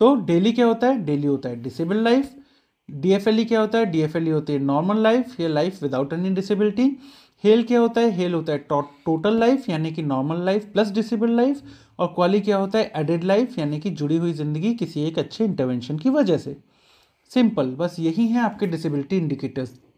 तो डेली क्या होता है डेली होता है डिसेबल लाइफ डी क्या होता है डी होती है नॉर्मल लाइफ या लाइफ विदाउट एनी डिसेबिलिटी हेल क्या होता है हेल होता है टोटल लाइफ यानी कि normal life plus disable life और क्वाली क्या होता है एडेड लाइफ यानी कि जुड़ी हुई जिंदगी किसी एक अच्छे इंटरवेंशन की वजह से सिंपल बस यही है आपके डिसेबिलिटी इंडिकेटर्स